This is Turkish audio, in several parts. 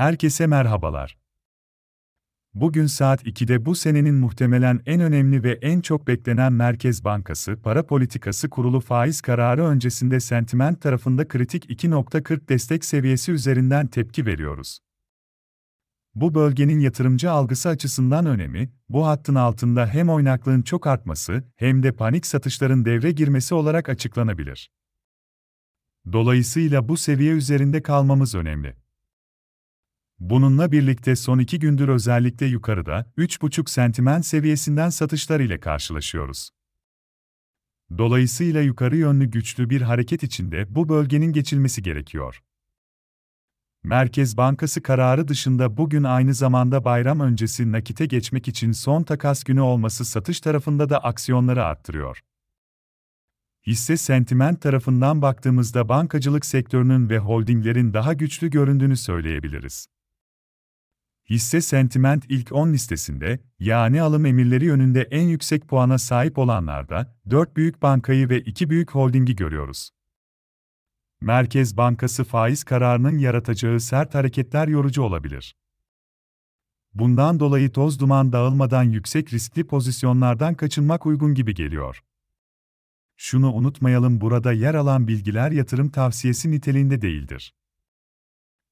Herkese merhabalar. Bugün saat 2'de bu senenin muhtemelen en önemli ve en çok beklenen Merkez Bankası Para Politikası Kurulu faiz kararı öncesinde sentiment tarafında kritik 2.40 destek seviyesi üzerinden tepki veriyoruz. Bu bölgenin yatırımcı algısı açısından önemi, bu hattın altında hem oynaklığın çok artması hem de panik satışların devre girmesi olarak açıklanabilir. Dolayısıyla bu seviye üzerinde kalmamız önemli. Bununla birlikte son iki gündür özellikle yukarıda 3,5 sentimen seviyesinden satışlar ile karşılaşıyoruz. Dolayısıyla yukarı yönlü güçlü bir hareket içinde bu bölgenin geçilmesi gerekiyor. Merkez Bankası kararı dışında bugün aynı zamanda bayram öncesi nakite geçmek için son takas günü olması satış tarafında da aksiyonları arttırıyor. Hisse sentiment tarafından baktığımızda bankacılık sektörünün ve holdinglerin daha güçlü göründüğünü söyleyebiliriz hisse sentiment ilk 10 listesinde, yani alım emirleri yönünde en yüksek puana sahip olanlarda, 4 büyük bankayı ve 2 büyük holdingi görüyoruz. Merkez Bankası faiz kararının yaratacağı sert hareketler yorucu olabilir. Bundan dolayı toz duman dağılmadan yüksek riskli pozisyonlardan kaçınmak uygun gibi geliyor. Şunu unutmayalım burada yer alan bilgiler yatırım tavsiyesi niteliğinde değildir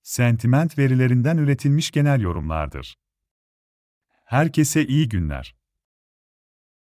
sentiment verilerinden üretilmiş genel yorumlardır. Herkese iyi günler.